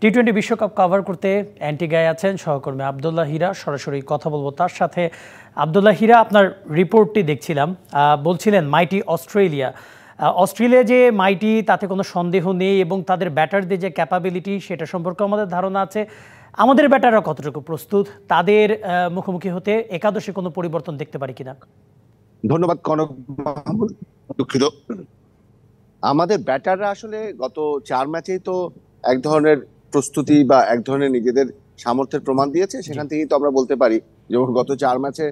T twenty বিশ্বকাপ cover করতে অ্যান্টিগায় আছেন সহকর্মী আবদুল্লাহ হীরা সরাসরি কথা বলবো তার সাথে আবদুল্লাহ হীরা আপনার রিপোর্টটি দেখছিলাম বলছিলেন মাইটি অস্ট্রেলিয়া অস্ট্রেলিয়া যে মাইটি তাতে কোনো সন্দেহ নেই এবং তাদের ব্যাটারদের যে ক্যাপাবিলিটি সেটা সম্পর্কে আমাদের ধারণা আছে আমাদের ব্যাটাররা কতটুকু প্রস্তুত তাদের মুখোমুখি হতে একাদশে কোনো পরিবর্তন দেখতে পারি কিনা ধন্যবাদ কনক দুঃখিত আমাদের ব্যাটাররা আসলে গত চার ম্যাচেই তো এক ধরনের প্রস্তুতি বা এক ধরনের নিজেদের সামর্থ্যের প্রমাণ দিয়েছে সেখান থেকেই তো আমরা বলতে পারি যেমন গত চার ম্যাচে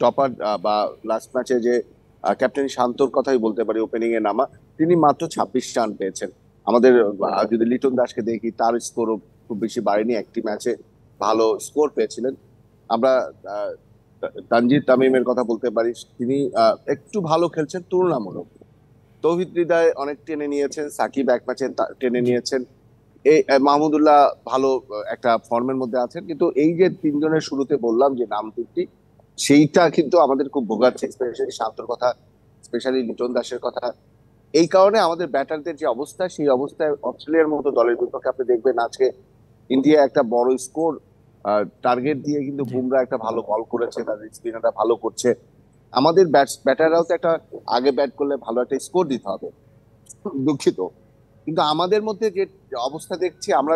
টপার বা লাস্ট ম্যাচে যে ক্যাপ্টেন শান্তর কথাই বলতে পারি ওপেনিং এ নামা তিনি মাত্র ছাব্বিশ রান পেয়েছেন আমাদের যদি লিটন দাসকে দেখি তার স্কোরও খুব বেশি বাড়েনি একটি ম্যাচে ভালো স্কোর পেয়েছিলেন আমরা তানজির তামিমের কথা বলতে পারি তিনি একটু ভালো খেলছেন তুলনামূলক তৌহিদ হৃদয় অনেক টেনে নিয়েছেন সাকিব এক ম্যাচে টেনে নিয়েছেন এই মাহমুদুল্লাহ ভালো একটা ফর্মের মধ্যে আছেন কিন্তু এই যে তিনজনের শুরুতে বললাম যে নাম তিনটি সেইটা কিন্তু আমাদের খুব ভোগাচ্ছে স্পেশালি শান্তর কথা স্পেশালি লিটন দাসের কথা এই কারণে আমাদের ব্যাটারদের যে অবস্থা সেই অবস্থায় অস্ট্রেলিয়ার মতো দলের বিপক্ষে আপনি দেখবেন আজকে ইন্ডিয়া একটা বড় স্কোর টার্গেট দিয়ে কিন্তু বুমরা একটা ভালো বল করেছে তাদের স্পিনারটা ভালো করছে আমাদের ব্যাটাররাও তো একটা আগে ব্যাট করলে ভালো একটা স্কোর দিতে হবে দুঃখিত কিন্তু আমাদের মধ্যে যে অবস্থা দেখছি আমরা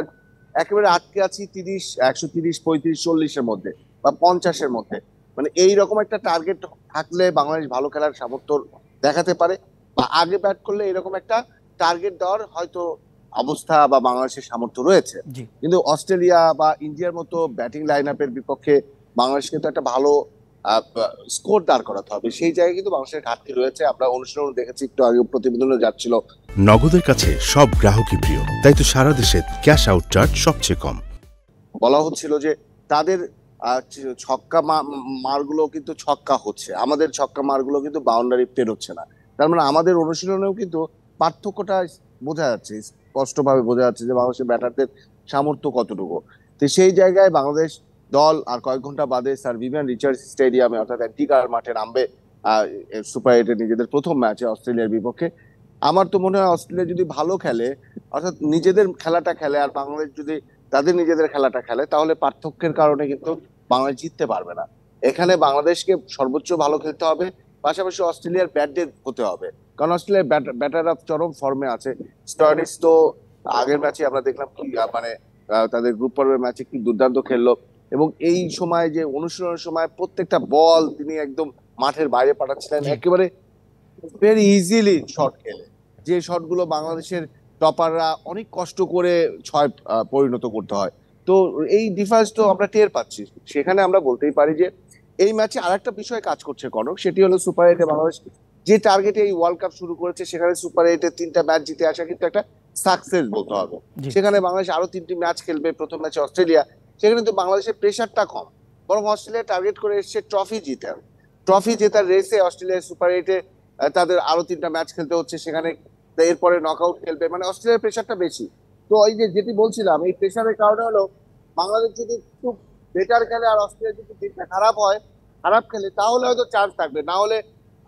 একেবারে আটকে আছি তিরিশ একশো তিরিশ পঁয়ত্রিশ চল্লিশের মধ্যে বা পঞ্চাশের মধ্যে মানে এই রকম একটা টার্গেট থাকলে বাংলাদেশ ভালো খেলার সামর্থ্য দেখাতে পারে বা আগে ব্যাট করলে এরকম একটা টার্গেট দেওয়ার হয়তো অবস্থা বা বাংলাদেশের সামর্থ্য রয়েছে কিন্তু অস্ট্রেলিয়া বা ইন্ডিয়ার মতো ব্যাটিং লাইন আপের বিপক্ষে বাংলাদেশ কিন্তু একটা ভালো স্কোর দাঁড় করাতে হবে সেই জায়গায় কিন্তু বাংলাদেশের ঘাটতি রয়েছে আমরা অনুশীলন দেখেছি একটু আগে প্রতিবেদনে যাচ্ছিল নগদের কাছে সব গ্রাহকই প্রিয় তাই তো সারা দেশে ক্যাশ আউট চার্জ সবচেয়ে কম বলা হচ্ছিল যে তাদের ছক্কা মারগুলো কিন্তু ছক্কা হচ্ছে আমাদের ছক্কা মারগুলো কিন্তু বাউন্ডারি পেরোচ্ছে না তার মানে আমাদের অনুশীলনেও কিন্তু পার্থক্যটা বোঝা যাচ্ছে স্পষ্টভাবে বোঝা যাচ্ছে যে বাংলাদেশের ব্যাটারদের সামর্থ্য কতটুকু তো সেই জায়গায় বাংলাদেশ দল আর কয়েক ঘন্টা বাদে স্যার ভিভিয়ান রিচার্ড স্টেডিয়ামে অর্থাৎ অ্যান্টিকার মাঠে নামবে সুপার এইটে নিজেদের প্রথম ম্যাচে অস্ট্রেলিয়ার বিপক্ষে আমার তো মনে হয় অস্ট্রেলিয়া যদি ভালো খেলে অর্থাৎ নিজেদের খেলাটা খেলে আর বাংলাদেশ যদি তাদের নিজেদের খেলাটা খেলে তাহলে পার্থক্যের কারণে কিন্তু বাংলাদেশ জিততে পারবে না এখানে বাংলাদেশকে সর্বোচ্চ ভালো খেলতে হবে পাশাপাশি অস্ট্রেলিয়ার ব্যাটদের হতে হবে কারণ অস্ট্রেলিয়ার ব্যাটাররা চরম ফর্মে আছে স্টার্নিস তো আগের ম্যাচে আমরা দেখলাম কি মানে তাদের গ্রুপ পর্বের ম্যাচে কি দুর্দান্ত খেললো এবং এই সময় যে অনুশীলনের সময় প্রত্যেকটা বল তিনি একদম মাঠের বাইরে পাঠাচ্ছিলেন একেবারে ভেরি ইজিলি শট খেলে যে শটগুলো বাংলাদেশের টপাররা অনেক কষ্ট করে ছয় পরিণত করতে হয় তো এই ডিফারেন্স তো আমরা টের পাচ্ছি সেখানে আমরা বলতেই পারি যে এই ম্যাচে আরেকটা বিষয় কাজ করছে কনক সেটি হলো সুপার এইটে বাংলাদেশ যে টার্গেটে এই ওয়ার্ল্ড কাপ শুরু করেছে সেখানে সুপার এইটে তিনটা ম্যাচ জিতে আসা কিন্তু একটা সাকসেস বলতে হবে সেখানে বাংলাদেশ আরো তিনটি ম্যাচ খেলবে প্রথম ম্যাচে অস্ট্রেলিয়া সেখানে তো বাংলাদেশের প্রেশারটা কম বরং অস্ট্রেলিয়া টার্গেট করে এসছে ট্রফি জিতে ট্রফি জেতার রেসে অস্ট্রেলিয়ার সুপার এইটে তাদের আরও তিনটা ম্যাচ খেলতে হচ্ছে সেখানে এরপরে নক আউট খেলবে মানে অস্ট্রেলিয়ার প্রেশারটা বেশি তো ওই যে যেটি বলছিলাম এই প্রেশারের কারণে হলো বাংলাদেশ যদি একটু বেটার খেলে আর অস্ট্রেলিয়া যদি দিনটা খারাপ হয় খারাপ খেলে তাহলে হয়তো চান্স থাকবে না হলে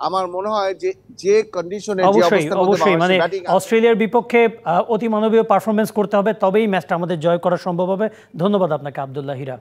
আমার মনে হয় যে যে কন্ডিশনে অবশ্যই অবশ্যই মানে অস্ট্রেলিয়ার বিপক্ষে অতিমানবীয় পারফরমেন্স করতে হবে তবেই ম্যাচটা আমাদের জয় করা সম্ভব হবে ধন্যবাদ আপনাকে আবদুল্লাহ হিরা